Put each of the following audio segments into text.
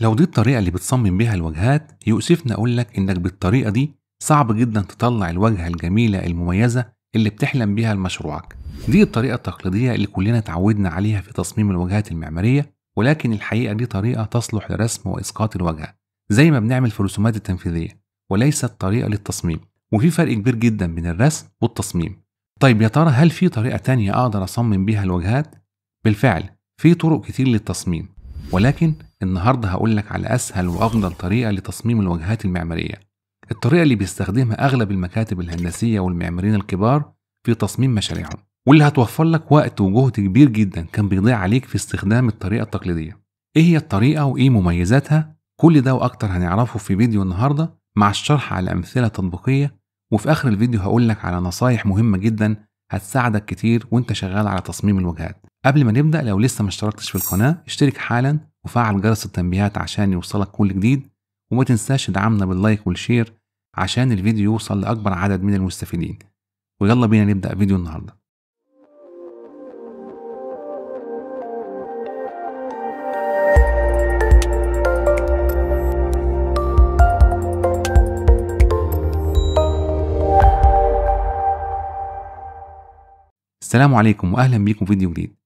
لو دي الطريقة اللي بتصمم بيها الواجهات يؤسفني أقول لك إنك بالطريقة دي صعب جدا تطلع الواجهة الجميلة المميزة اللي بتحلم بيها لمشروعك. دي الطريقة التقليدية اللي كلنا اتعودنا عليها في تصميم الواجهات المعمارية ولكن الحقيقة دي طريقة تصلح لرسم وإسقاط الواجهة زي ما بنعمل في الرسومات التنفيذية وليست طريقة للتصميم وفي فرق كبير جدا بين الرسم والتصميم. طيب يا ترى هل في طريقة تانية أقدر أصمم بيها الواجهات؟ بالفعل في طرق كتير للتصميم ولكن النهارده هقول لك على اسهل وافضل طريقه لتصميم الواجهات المعماريه الطريقه اللي بيستخدمها اغلب المكاتب الهندسيه والمعماريين الكبار في تصميم مشاريعهم واللي هتوفر لك وقت وجهد كبير جدا كان بيضيع عليك في استخدام الطريقه التقليديه ايه هي الطريقه وايه مميزاتها كل ده واكتر هنعرفه في فيديو النهارده مع الشرح على امثله تطبيقيه وفي اخر الفيديو هقول لك على نصايح مهمه جدا هتساعدك كتير وانت شغال على تصميم الواجهات قبل ما نبدأ لو لسه ما اشتركتش في القناة اشترك حالا وفعل جرس التنبيهات عشان يوصلك كل جديد وما تنساش تدعمنا باللايك والشير عشان الفيديو يوصل لأكبر عدد من المستفيدين ويلا بينا نبدأ فيديو النهارده السلام عليكم واهلا بيكم في فيديو جديد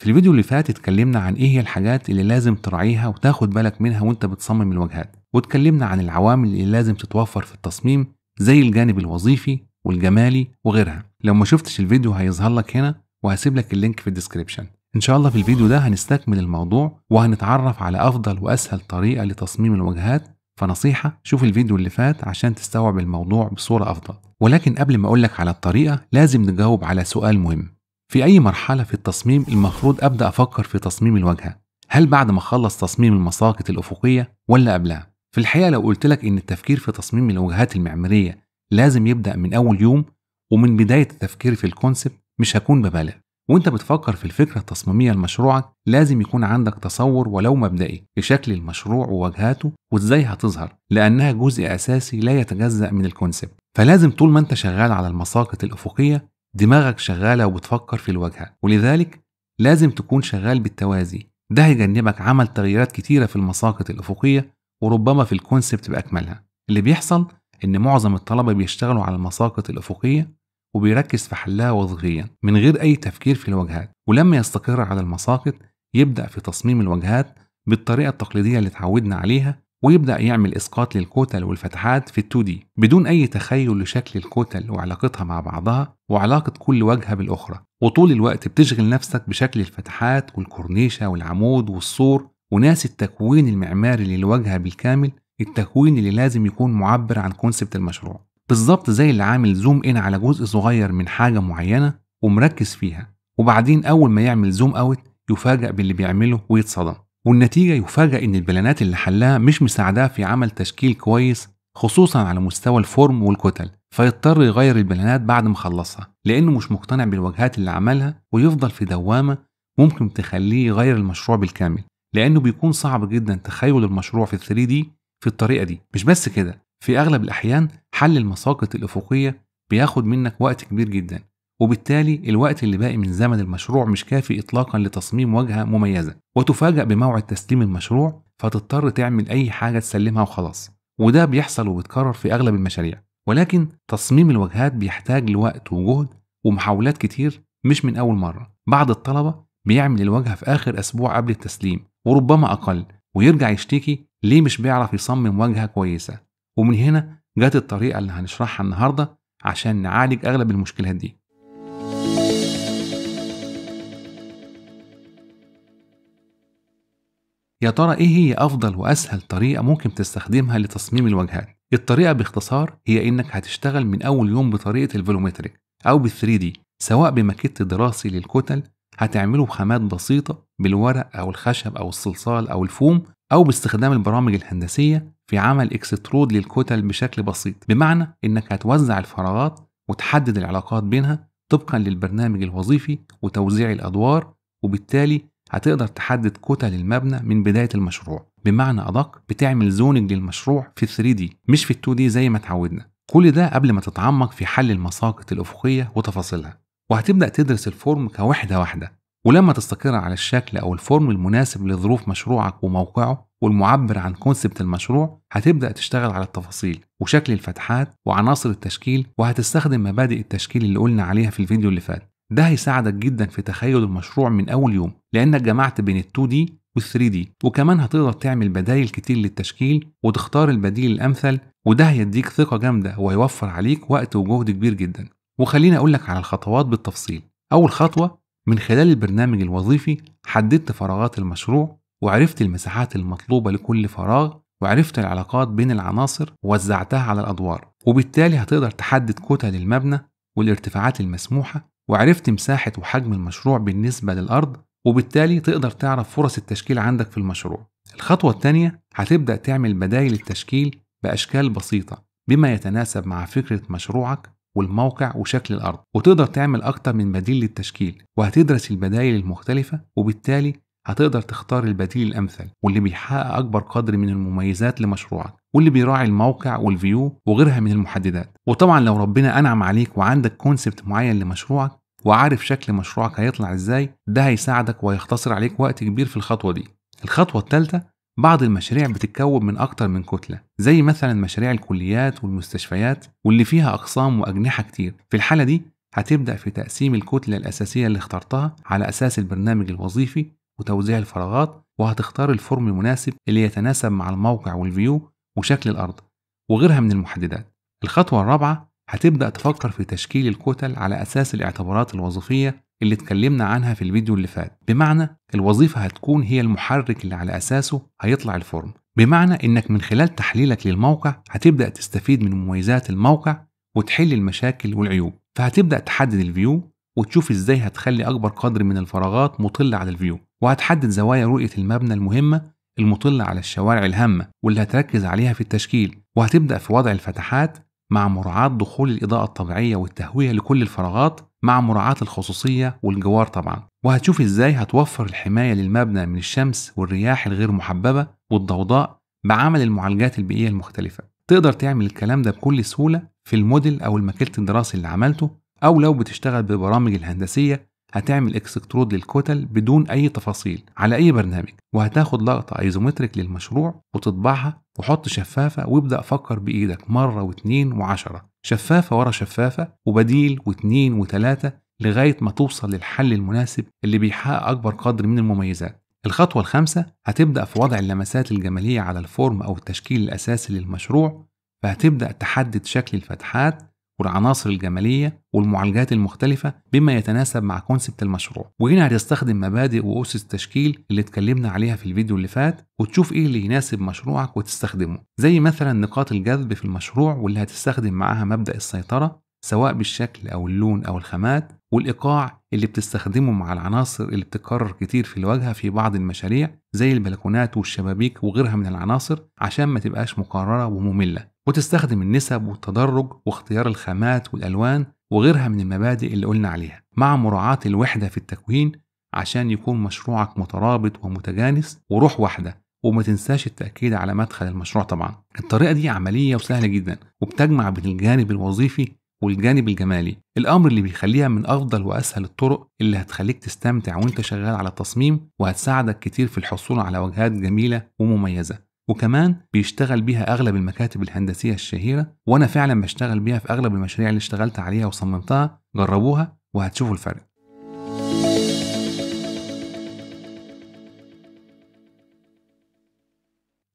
في الفيديو اللي فات اتكلمنا عن ايه هي الحاجات اللي لازم تراعيها وتاخد بالك منها وانت بتصمم الواجهات واتكلمنا عن العوامل اللي لازم تتوفر في التصميم زي الجانب الوظيفي والجمالي وغيرها لو ما شفتش الفيديو هيظهر لك هنا وهسيب لك اللينك في الديسكريبشن ان شاء الله في الفيديو ده هنستكمل الموضوع وهنتعرف على افضل واسهل طريقه لتصميم الواجهات فنصيحة شوف الفيديو اللي فات عشان تستوعب الموضوع بصورة أفضل ولكن قبل ما اقول لك على الطريقة لازم نجاوب على سؤال مهم في أي مرحلة في التصميم المفروض أبدأ أفكر في تصميم الواجهة هل بعد ما أخلص تصميم المساقط الأفقية ولا قبلها؟ في الحقيقة لو قلت لك إن التفكير في تصميم الواجهات المعمارية لازم يبدأ من أول يوم ومن بداية التفكير في الكونسبت مش هكون ببالغ وانت بتفكر في الفكرة التصميمية لمشروعك لازم يكون عندك تصور ولو مبدئي لشكل المشروع وواجهاته وازاي هتظهر لأنها جزء أساسي لا يتجزأ من الكونسبت فلازم طول ما انت شغال على المساقط الأفقية دماغك شغالة وبتفكر في الواجهة ولذلك لازم تكون شغال بالتوازي ده هيجنبك عمل تغييرات كتيرة في المساقط الأفقية وربما في الكونسبت بأكملها اللي بيحصل إن معظم الطلبة بيشتغلوا على المساقط الأفقية وبيركز في حلها وظيفيا من غير أي تفكير في الواجهات ولما يستقر على المساقط يبدأ في تصميم الواجهات بالطريقة التقليدية اللي اتعودنا عليها ويبدأ يعمل إسقاط للكتل والفتحات في 2 دي بدون أي تخيل لشكل الكتل وعلاقتها مع بعضها وعلاقة كل واجهة بالأخرى وطول الوقت بتشغل نفسك بشكل الفتحات والكورنيشة والعمود والسور وناس التكوين المعماري للواجهة بالكامل التكوين اللي لازم يكون معبر عن كونسبت المشروع بالظبط زي اللي عامل زوم إن على جزء صغير من حاجة معينة ومركز فيها وبعدين أول ما يعمل زوم أوت يفاجأ باللي بيعمله ويتصدم والنتيجة يفاجئ إن البلانات اللي حلها مش مساعداه في عمل تشكيل كويس خصوصا على مستوى الفورم والكتل فيضطر يغير البلانات بعد ما خلصها لأنه مش مقتنع بالواجهات اللي عملها ويفضل في دوامة ممكن تخليه يغير المشروع بالكامل لأنه بيكون صعب جدا تخيل المشروع في 3 دي في الطريقة دي مش بس كده في أغلب الأحيان حل المساقط الأفقية بياخد منك وقت كبير جدا وبالتالي الوقت اللي باقي من زمن المشروع مش كافي إطلاقا لتصميم واجهة مميزة وتفاجأ بموعد تسليم المشروع فتضطر تعمل أي حاجة تسلمها وخلاص وده بيحصل وبيتكرر في أغلب المشاريع ولكن تصميم الواجهات بيحتاج لوقت وجهد ومحاولات كتير مش من أول مرة بعض الطلبة بيعمل الواجهة في آخر أسبوع قبل التسليم وربما أقل ويرجع يشتكي ليه مش بيعرف يصمم واجهة كويسة ومن هنا جت الطريقة اللي هنشرحها النهاردة عشان نعالج أغلب المشكلات دي يا ترى إيه هي أفضل وأسهل طريقة ممكن تستخدمها لتصميم الواجهات؟ الطريقة باختصار هي إنك هتشتغل من أول يوم بطريقة الفولومتريك أو بال 3 دي سواء بماكيت دراسي للكتل هتعمله بخامات بسيطة بالورق أو الخشب أو الصلصال أو الفوم أو باستخدام البرامج الهندسية في عمل اكسترود للكتل بشكل بسيط بمعنى إنك هتوزع الفراغات وتحدد العلاقات بينها طبقا للبرنامج الوظيفي وتوزيع الأدوار وبالتالي هتقدر تحدد كتل المبنى من بداية المشروع بمعنى أدق بتعمل زوننج للمشروع في 3 دي مش في 2 دي زي ما اتعودنا كل ده قبل ما تتعمق في حل المساقط الأفقية وتفاصيلها وهتبدأ تدرس الفورم كوحدة واحدة ولما تستقر على الشكل أو الفورم المناسب لظروف مشروعك وموقعه والمعبر عن كونسبت المشروع هتبدأ تشتغل على التفاصيل وشكل الفتحات وعناصر التشكيل وهتستخدم مبادئ التشكيل اللي قلنا عليها في الفيديو اللي فات ده هيساعدك جدا في تخيل المشروع من أول يوم لأنك جمعت بين ال 2 دي وال 3 دي وكمان هتقدر تعمل بدايل كتير للتشكيل وتختار البديل الأمثل وده هيديك ثقة جامدة وهيوفر عليك وقت وجهد كبير جدا وخليني لك على الخطوات بالتفصيل أول خطوة من خلال البرنامج الوظيفي حددت فراغات المشروع وعرفت المساحات المطلوبة لكل فراغ وعرفت العلاقات بين العناصر ووزعتها على الأدوار وبالتالي هتقدر تحدد كتل المبنى والارتفاعات المسموحة وعرفت مساحة وحجم المشروع بالنسبة للأرض وبالتالي تقدر تعرف فرص التشكيل عندك في المشروع الخطوة الثانية هتبدأ تعمل بدايل التشكيل بأشكال بسيطة بما يتناسب مع فكرة مشروعك والموقع وشكل الأرض وتقدر تعمل أكتر من بديل للتشكيل وهتدرس البدائل المختلفة وبالتالي هتقدر تختار البديل الأمثل واللي بيحقق أكبر قدر من المميزات لمشروعك واللي بيراعي الموقع والفيو وغيرها من المحددات وطبعا لو ربنا أنعم عليك وعندك كونسبت معين لمشروعك وعارف شكل مشروعك هيطلع ازاي ده هيساعدك وهيختصر عليك وقت كبير في الخطوة دي الخطوة الثالثة بعض المشاريع بتتكون من أكتر من كتلة زي مثلا مشاريع الكليات والمستشفيات واللي فيها أقسام وأجنحة كتير في الحالة دي هتبدأ في تقسيم الكتلة الأساسية اللي اخترتها على أساس البرنامج الوظيفي وتوزيع الفراغات وهتختار الفورم المناسب اللي يتناسب مع الموقع والفيو وشكل الأرض وغيرها من المحددات الخطوة الرابعة هتبدأ تفكر في تشكيل الكتل على أساس الاعتبارات الوظيفية اللي اتكلمنا عنها في الفيديو اللي فات بمعنى الوظيفة هتكون هي المحرك اللي على أساسه هيطلع الفورم بمعنى إنك من خلال تحليلك للموقع هتبدأ تستفيد من مميزات الموقع وتحل المشاكل والعيوب فهتبدأ تحدد الفيو وتشوف إزاي هتخلي أكبر قدر من الفراغات مطلة على الفيو وهتحدد زوايا رؤية المبنى المهمة المطلة على الشوارع الهامة واللي هتركز عليها في التشكيل وهتبدأ في وضع الفتحات مع مراعاة دخول الإضاءة الطبيعية والتهوية لكل الفراغات مع مراعاة الخصوصية والجوار طبعا وهتشوف إزاي هتوفر الحماية للمبنى من الشمس والرياح الغير محببة والضوضاء بعمل المعالجات البيئية المختلفة تقدر تعمل الكلام ده بكل سهولة في الموديل أو الماكيت الدراسي اللي عملته أو لو بتشتغل بالبرامج الهندسية هتعمل اكسترود للكتل بدون أي تفاصيل على أي برنامج وهتاخد لقطة ايزومتريك للمشروع وتطبعها وحط شفافة وابدأ فكر بإيدك مرة واتنين وعشرة شفافة ورا شفافة وبديل واتنين وتلاتة لغاية ما توصل للحل المناسب اللي بيحقق أكبر قدر من المميزات الخطوة الخامسة هتبدأ في وضع اللمسات الجمالية على الفورم أو التشكيل الأساسي للمشروع فهتبدأ تحدد شكل الفتحات والعناصر الجمالية والمعالجات المختلفة بما يتناسب مع كونسبت المشروع وهنا هتستخدم مبادئ وأسس التشكيل اللي اتكلمنا عليها في الفيديو اللي فات وتشوف إيه اللي يناسب مشروعك وتستخدمه زي مثلا نقاط الجذب في المشروع واللي هتستخدم معاها مبدأ السيطرة سواء بالشكل أو اللون أو الخامات والإيقاع اللي بتستخدمه مع العناصر اللي بتتكرر كتير في الواجهة في بعض المشاريع زي البلكونات والشبابيك وغيرها من العناصر عشان ما تبقاش مكررة ومملة وتستخدم النسب والتدرج واختيار الخامات والألوان وغيرها من المبادئ اللي قلنا عليها مع مراعاة الوحدة في التكوين عشان يكون مشروعك مترابط ومتجانس وروح واحدة وما تنساش التأكيد على مدخل المشروع طبعا الطريقة دي عملية وسهلة جدا وبتجمع بين الجانب الوظيفي والجانب الجمالي الأمر اللي بيخليها من أفضل وأسهل الطرق اللي هتخليك تستمتع وانت شغال على التصميم وهتساعدك كتير في الحصول على وجهات جميلة ومميزة وكمان بيشتغل بيها اغلب المكاتب الهندسيه الشهيره وانا فعلا بشتغل بيها في اغلب المشاريع اللي اشتغلت عليها وصممتها جربوها وهتشوفوا الفرق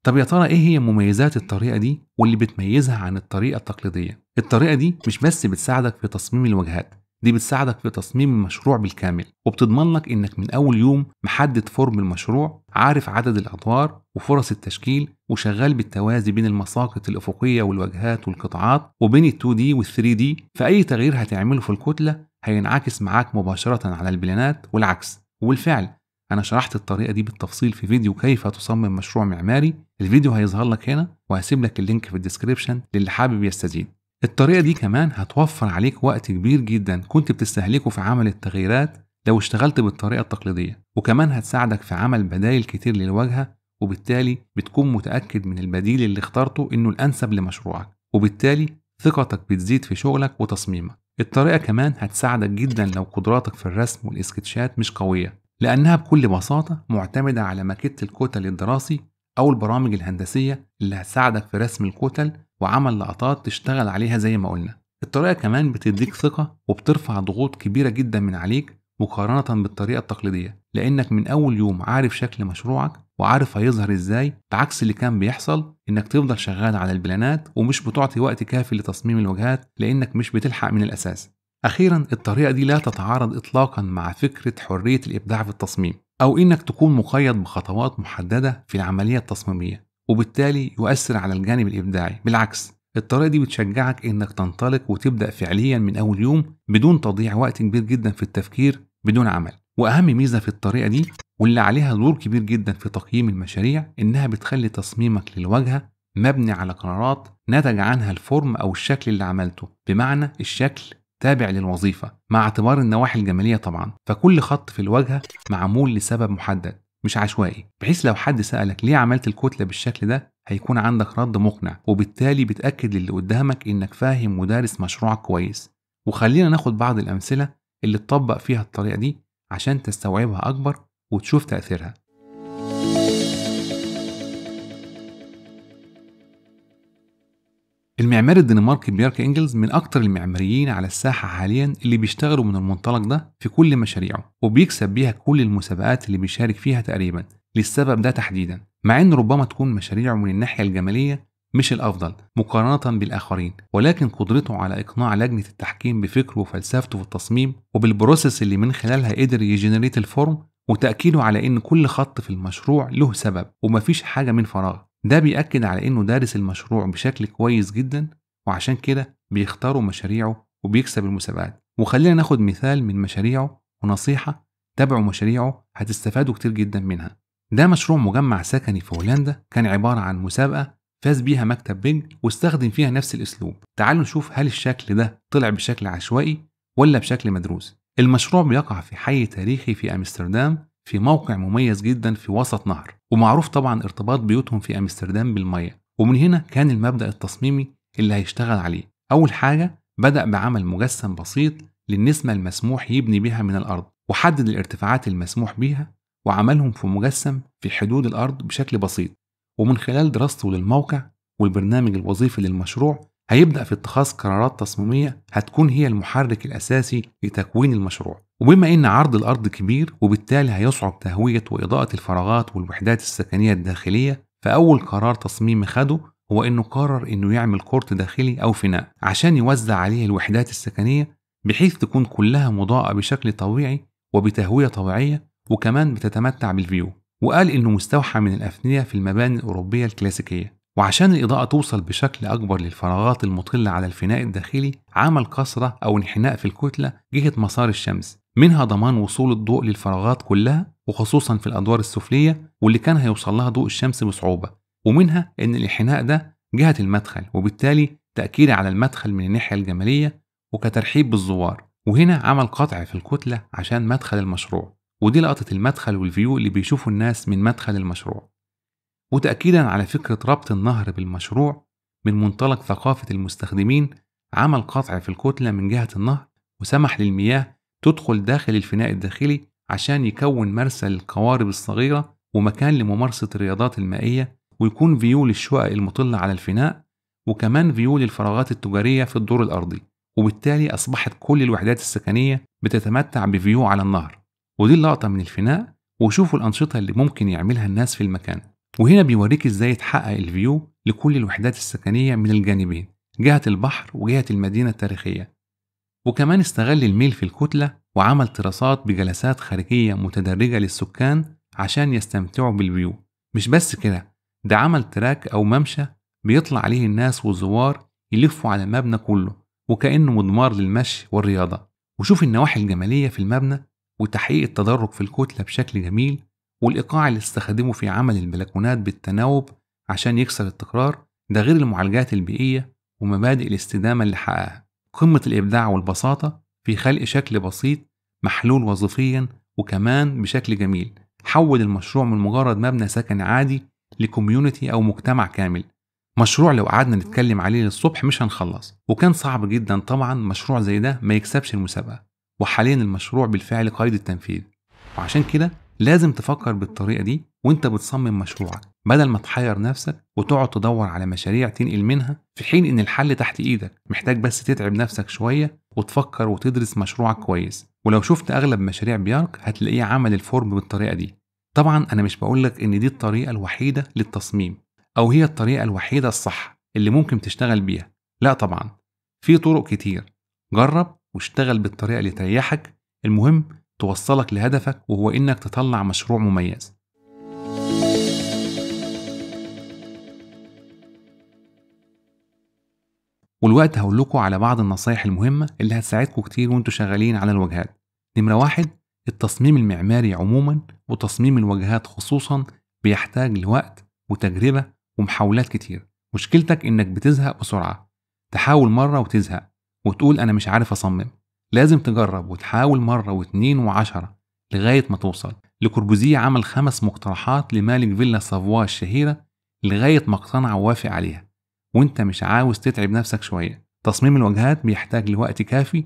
طب يا ترى ايه هي مميزات الطريقه دي واللي بتميزها عن الطريقه التقليديه الطريقه دي مش بس بتساعدك في تصميم الواجهات دي بتساعدك في تصميم المشروع بالكامل وبتضمن لك انك من اول يوم محدد فورم المشروع عارف عدد الادوار وفرص التشكيل وشغال بالتوازي بين المساقط الافقيه والواجهات والقطاعات وبين ال2 دي وال3 دي فاي تغيير هتعمله في الكتله هينعكس معاك مباشره على البلانات والعكس وبالفعل انا شرحت الطريقه دي بالتفصيل في فيديو كيف تصمم مشروع معماري الفيديو هيظهر لك هنا وهسيب لك اللينك في الديسكريبشن للي حابب يستزيد الطريقة دي كمان هتوفر عليك وقت كبير جدا كنت بتستهلكه في عمل التغييرات لو اشتغلت بالطريقة التقليدية وكمان هتساعدك في عمل بدايل كتير للواجهة وبالتالي بتكون متأكد من البديل اللي اخترته إنه الأنسب لمشروعك وبالتالي ثقتك بتزيد في شغلك وتصميمك الطريقة كمان هتساعدك جدا لو قدراتك في الرسم والإسكتشات مش قوية لأنها بكل بساطة معتمدة على ماكيت الكتل الدراسي أو البرامج الهندسية اللي هتساعدك في رسم الكتل وعمل لقطات تشتغل عليها زي ما قلنا الطريقة كمان بتديك ثقة وبترفع ضغوط كبيرة جدا من عليك مقارنة بالطريقة التقليدية لأنك من أول يوم عارف شكل مشروعك وعارف هيظهر إزاي بعكس اللي كان بيحصل إنك تفضل شغال على البلانات ومش بتعطي وقت كافي لتصميم الوجهات لأنك مش بتلحق من الأساس أخيرا الطريقة دي لا تتعارض إطلاقا مع فكرة حرية الإبداع في التصميم أو إنك تكون مقيد بخطوات محددة في العملية التصميمية وبالتالي يؤثر على الجانب الإبداعي بالعكس الطريقة دي بتشجعك إنك تنطلق وتبدأ فعليا من أول يوم بدون تضييع وقت كبير جدا في التفكير بدون عمل وأهم ميزة في الطريقة دي واللي عليها دور كبير جدا في تقييم المشاريع إنها بتخلي تصميمك للواجهة مبني على قرارات نتج عنها الفورم أو الشكل اللي عملته بمعنى الشكل تابع للوظيفة مع اعتبار النواحي الجمالية طبعا فكل خط في الواجهة معمول لسبب محدد مش عشوائي بحيث لو حد سألك ليه عملت الكتلة بالشكل ده هيكون عندك رد مقنع وبالتالي بتأكد للي قدامك إنك فاهم ودارس مشروعك كويس وخلينا ناخد بعض الأمثلة اللي تطبق فيها الطريقة دي عشان تستوعبها أكبر وتشوف تأثيرها المعماري الدنماركي بيرك انجلز من اكتر المعماريين على الساحه حاليا اللي بيشتغلوا من المنطلق ده في كل مشاريعه وبيكسب بيها كل المسابقات اللي بيشارك فيها تقريبا للسبب ده تحديدا مع ان ربما تكون مشاريعه من الناحيه الجماليه مش الافضل مقارنه بالاخرين ولكن قدرته على اقناع لجنه التحكيم بفكره وفلسفته في التصميم وبالبروسيس اللي من خلالها قدر يجنريت الفورم وتأكيده على إن كل خط في المشروع له سبب ومفيش حاجة من فراغ ده بيأكد على إنه دارس المشروع بشكل كويس جدا وعشان كده بيختاروا مشاريعه وبيكسب المسابقات وخلينا ناخد مثال من مشاريعه ونصيحة تابعوا مشاريعه هتستفادوا كتير جدا منها ده مشروع مجمع سكني في هولندا كان عبارة عن مسابقة فاز بيها مكتب بنج واستخدم فيها نفس الأسلوب تعالوا نشوف هل الشكل ده طلع بشكل عشوائي ولا بشكل مدروس المشروع بيقع في حي تاريخي في أمستردام في موقع مميز جدا في وسط نهر ومعروف طبعا ارتباط بيوتهم في امستردام بالميه ومن هنا كان المبدا التصميمي اللي هيشتغل عليه اول حاجه بدا بعمل مجسم بسيط للنسمه المسموح يبني بها من الارض وحدد الارتفاعات المسموح بها وعملهم في مجسم في حدود الارض بشكل بسيط ومن خلال دراسته للموقع والبرنامج الوظيفي للمشروع هيبدأ في اتخاذ قرارات تصميمية هتكون هي المحرك الأساسي لتكوين المشروع وبما إن عرض الأرض كبير وبالتالي هيصعب تهوية وإضاءة الفراغات والوحدات السكنية الداخلية فأول قرار تصميم خده هو إنه قرر إنه يعمل كورت داخلي أو فناء عشان يوزع عليه الوحدات السكنية بحيث تكون كلها مضاءة بشكل طبيعي وبتهوية طبيعية وكمان بتتمتع بالفيو وقال إنه مستوحى من الأفنية في المباني الأوروبية الكلاسيكية وعشان الإضاءة توصل بشكل أكبر للفراغات المطلة على الفناء الداخلي عمل كسرة أو انحناء في الكتلة جهة مسار الشمس منها ضمان وصول الضوء للفراغات كلها وخصوصا في الأدوار السفلية واللي كان هيوصل لها ضوء الشمس بصعوبة ومنها إن الانحناء ده جهة المدخل وبالتالي تأكيد على المدخل من الناحية الجمالية وكترحيب بالزوار وهنا عمل قطع في الكتلة عشان مدخل المشروع ودي لقطة المدخل والفيو اللي بيشوفوا الناس من مدخل المشروع وتأكيدا على فكرة ربط النهر بالمشروع من منطلق ثقافة المستخدمين عمل قطع في الكتلة من جهة النهر وسمح للمياه تدخل داخل الفناء الداخلي عشان يكون مرسى للقوارب الصغيرة ومكان لممارسة الرياضات المائية ويكون فيو للشقق المطلة على الفناء وكمان فيو للفراغات التجارية في الدور الأرضي وبالتالي أصبحت كل الوحدات السكنية بتتمتع بفيو على النهر ودي اللقطة من الفناء وشوفوا الأنشطة اللي ممكن يعملها الناس في المكان وهنا بيوريك إزاي يتحقق الفيو لكل الوحدات السكنية من الجانبين جهة البحر وجهة المدينة التاريخية وكمان استغل الميل في الكتلة وعمل دراسات بجلسات خارجية متدرجة للسكان عشان يستمتعوا بالفيو مش بس كده ده عمل تراك أو ممشى بيطلع عليه الناس والزوار يلفوا على المبنى كله وكأنه مضمار للمشي والرياضة وشوف النواحي الجمالية في المبنى وتحقيق التدرج في الكتلة بشكل جميل والإيقاع اللي استخدمه في عمل البلكونات بالتناوب عشان يكسر التكرار ده غير المعالجات البيئية ومبادئ الاستدامة اللي حققها قمة الإبداع والبساطة في خلق شكل بسيط محلول وظيفيا وكمان بشكل جميل حول المشروع من مجرد مبنى سكني عادي لكوميونتي أو مجتمع كامل مشروع لو قعدنا نتكلم عليه للصبح مش هنخلص وكان صعب جدا طبعا مشروع زي ده ما يكسبش المسابقة وحاليا المشروع بالفعل قيد التنفيذ وعشان كده لازم تفكر بالطريقة دي وانت بتصمم مشروعك بدل ما تحير نفسك وتقعد تدور على مشاريع تنقل منها في حين ان الحل تحت ايدك محتاج بس تتعب نفسك شويه وتفكر وتدرس مشروعك كويس ولو شفت اغلب مشاريع بيارك هتلاقيه عمل الفورم بالطريقه دي طبعا انا مش بقولك ان دي الطريقه الوحيده للتصميم او هي الطريقه الوحيده الصح اللي ممكن تشتغل بيها لا طبعا في طرق كتير جرب واشتغل بالطريقه اللي تريحك المهم توصلك لهدفك وهو انك تطلع مشروع مميز والوقت هقول لكم على بعض النصايح المهمة اللي هتساعدكم كتير وانتوا شغالين على الواجهات نمرة واحد التصميم المعماري عموما وتصميم الواجهات خصوصا بيحتاج لوقت وتجربة ومحاولات كتير مشكلتك انك بتزهق بسرعة تحاول مرة وتزهق وتقول انا مش عارف اصمم لازم تجرب وتحاول مرة واتنين وعشرة لغاية ما توصل لكوربوزيه عمل خمس مقترحات لمالك فيلا سافوا الشهيرة لغاية ما اقتنع ووافق عليها وانت مش عاوز تتعب نفسك شوية تصميم الواجهات بيحتاج لوقت كافي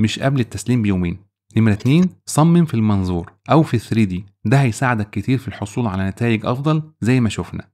مش قبل التسليم بيومين نمرة 2 صمم في المنظور أو في 3 دي ده هيساعدك كتير في الحصول على نتائج أفضل زي ما شفنا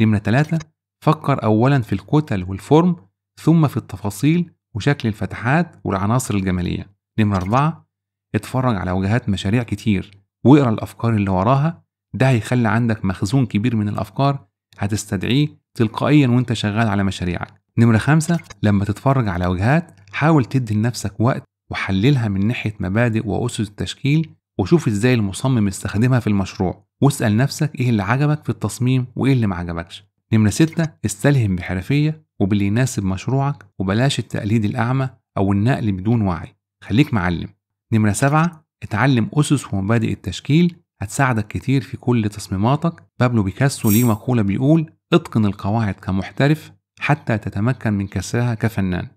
نمرة 3 فكر أولا في الكتل والفورم ثم في التفاصيل وشكل الفتحات والعناصر الجمالية نمرة 4 اتفرج على واجهات مشاريع كتير واقرا الأفكار اللي وراها ده هيخلي عندك مخزون كبير من الأفكار هتستدعيه تلقائيا وانت شغال على مشاريعك نمرة خمسة لما تتفرج على وجهات حاول تدي لنفسك وقت وحللها من ناحية مبادئ وأسس التشكيل وشوف ازاي المصمم استخدمها في المشروع واسأل نفسك ايه اللي عجبك في التصميم وايه اللي ما عجبكش نمرة ستة استلهم بحرفية وباللي يناسب مشروعك وبلاش التقليد الأعمى أو النقل بدون وعي خليك معلم نمرة سبعة اتعلم أسس ومبادئ التشكيل هتساعدك كتير في كل تصميماتك بابلو بيكاسو ليه مقولة بيقول اتقن القواعد كمحترف حتى تتمكن من كسرها كفنان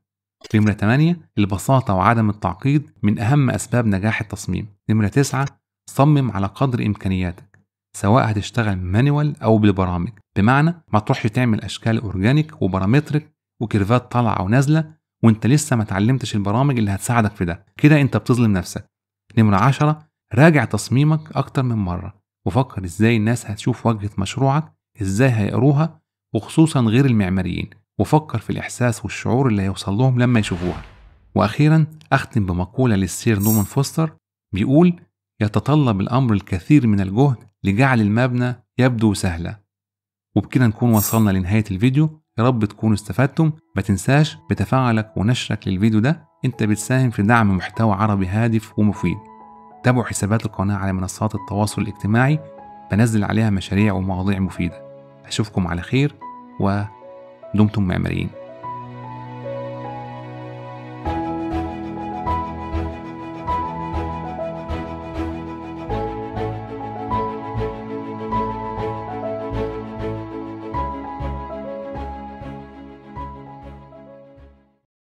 نمرة 8 البساطة وعدم التعقيد من أهم أسباب نجاح التصميم نمرة 9 صمم على قدر إمكانياتك سواء هتشتغل مانوال أو بالبرامج بمعنى ما تروحش تعمل أشكال أورجانيك وبارامترك وكيرفات طالعة ونازلة وأنت لسه ما اتعلمتش البرامج اللي هتساعدك في ده كده أنت بتظلم نفسك نمرة 10 راجع تصميمك أكتر من مرة وفكر إزاي الناس هتشوف وجهة مشروعك إزاي هيقروها وخصوصا غير المعماريين وفكر في الإحساس والشعور اللي هيوصل لهم لما يشوفوها وأخيرا أختم بمقولة للسير نومان فوستر بيقول يتطلب الأمر الكثير من الجهد لجعل المبنى يبدو سهلا وبكده نكون وصلنا لنهاية الفيديو يا رب تكونوا استفدتم ما تنساش بتفاعلك ونشرك للفيديو ده انت بتساهم في دعم محتوى عربي هادف ومفيد تابعوا حسابات القناة على منصات التواصل الاجتماعي بنزل عليها مشاريع ومواضيع مفيده أشوفكم على خير ودمتم معماريين